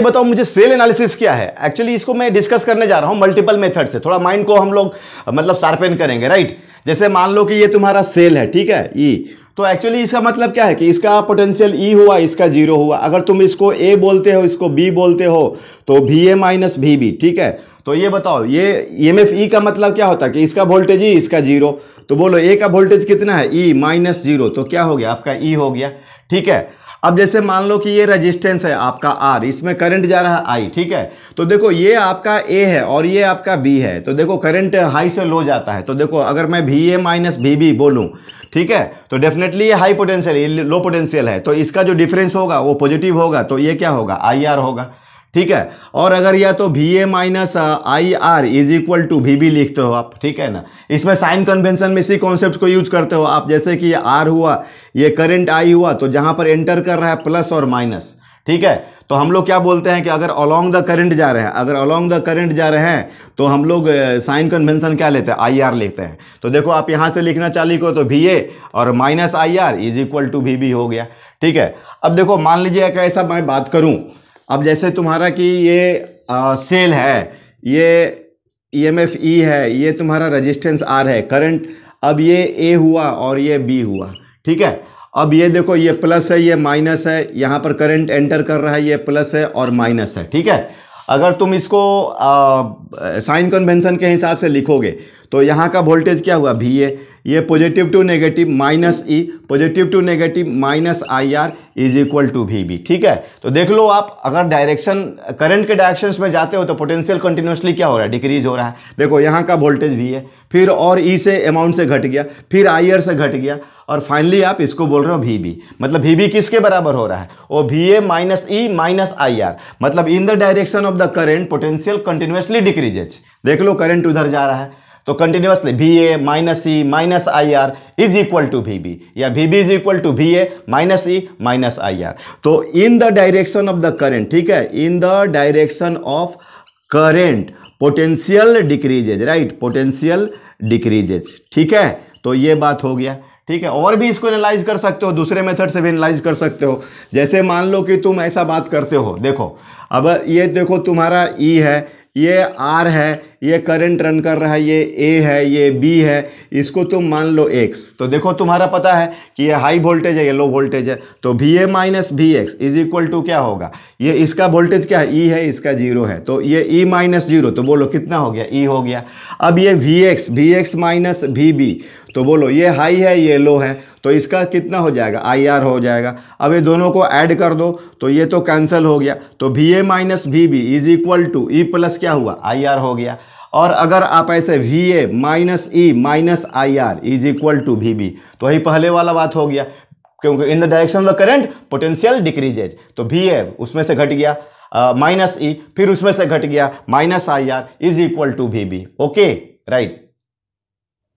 बताओ मुझे cell analysis क्या है एक्चुअली इसको मैं डिस्कस करने जा रहा हूं मल्टीपल मेथड से थोड़ा माइंड को हम लोग मतलब शार्पेन करेंगे राइट जैसे मान लो कि ये तुम्हारा सेल है ठीक है ई e. तो एक्चुअली इसका मतलब क्या है कि इसका पोटेंशियल ई e हुआ इसका जीरो हुआ अगर तुम इसको ए बोलते हो इसको बी बोलते हो तो भी ए माइनस भी बी ठीक है तो ये बताओ ये एम एफ ई का मतलब क्या होता है कि इसका वोल्टेज ई e, इसका जीरो तो बोलो ए का वोल्टेज कितना है ई माइनस जीरो तो क्या हो गया आपका ई हो गया ठीक है अब जैसे मान लो कि ये रजिस्टेंस है आपका आर इसमें करंट जा रहा है आई ठीक है तो देखो ये आपका ए है और ये आपका बी है तो देखो करंट हाई से लो जाता है तो देखो अगर मैं भी ए माइनस भी बी बोलूँ ठीक है तो डेफिनेटली ये हाई पोटेंशियल ये लो पोटेंशियल है तो इसका जो डिफरेंस होगा वो पॉजिटिव होगा तो ये क्या होगा आई आर होगा ठीक है और अगर यह तो V A minus I R is equal to V B लिखते हो आप ठीक है ना इसमें साइन कन्वेंशन में इसी कॉन्सेप्ट को यूज करते हो आप जैसे कि ये आर हुआ ये करंट आई हुआ तो जहाँ पर एंटर कर रहा है प्लस और माइनस ठीक है तो हम लोग क्या बोलते हैं कि अगर अलोंग द करंट जा रहे हैं अगर अलोंग द करंट जा रहे हैं तो हम लोग uh, साइन कन्वेंशन क्या लेते हैं आई आर लिखते हैं तो देखो आप यहाँ से लिखना चाली को तो वी ए और minus I R is equal to V B हो गया ठीक है अब देखो मान लीजिए ऐसा मैं बात करूँ अब जैसे तुम्हारा कि ये आ, सेल है ये ई एम एफ ई है ये तुम्हारा रजिस्टेंस आर है करंट अब ये ए हुआ और ये बी हुआ ठीक है अब ये देखो ये प्लस है ये माइनस है यहाँ पर करंट एंटर कर रहा है ये प्लस है और माइनस है ठीक है अगर तुम इसको साइन कन्वेंसन के हिसाब से लिखोगे तो यहाँ का वोल्टेज क्या हुआ वी ए ये positive to negative minus E positive to negative minus I R is equal to V B ठीक है तो देख लो आप अगर डायरेक्शन करंट के डायरेक्शंस में जाते हो तो पोटेंशियल कंटिन्यूसली क्या हो रहा है डिक्रीज हो रहा है देखो यहाँ का वोल्टेज वी है फिर और ई e से अमाउंट से घट गया फिर आई आर से घट गया और फाइनली आप इसको बोल रहे हो वी बी मतलब वी बी किसके बराबर हो रहा है वो V A minus E minus I R मतलब in the direction of the current potential continuously decreases देख लो करेंट उधर जा रहा है तो कंटिन्यूसली भी A minus E minus I R is equal to V B या V B is equal to V A minus E minus I R तो in the direction of the current ठीक है in the direction of current potential decreases right potential decreases ठीक है तो ये बात हो गया ठीक है और भी इसको एनालाइज कर सकते हो दूसरे मेथड से भी एनालाइज कर सकते हो जैसे मान लो कि तुम ऐसा बात करते हो देखो अब ये देखो तुम्हारा ई e है ये आर है ये करंट रन कर रहा है ये ए है ये बी है इसको तुम मान लो एक्स तो देखो तुम्हारा पता है कि ये हाई वोल्टेज है ये लो वोल्टेज है तो V A minus V X is equal to क्या होगा ये इसका वोल्टेज क्या है ई e है इसका जीरो है तो ये ई माइनस जीरो तो बोलो कितना हो गया ई e हो गया अब ये V X V X minus V B तो बोलो ये हाई है ये लो है तो इसका कितना हो जाएगा आई आर हो जाएगा अब ये दोनों को ऐड कर दो तो ये तो कैंसिल हो गया तो V A minus V B is equal to E plus क्या हुआ आई आर हो गया और अगर आप ऐसे V A minus E minus I R is equal to V B तो वही पहले वाला बात हो गया क्योंकि in the direction of the current potential decreases तो वी ए उसमें से घट गया माइनस uh, ई e, फिर उसमें से घट गया minus I R is equal to V B okay right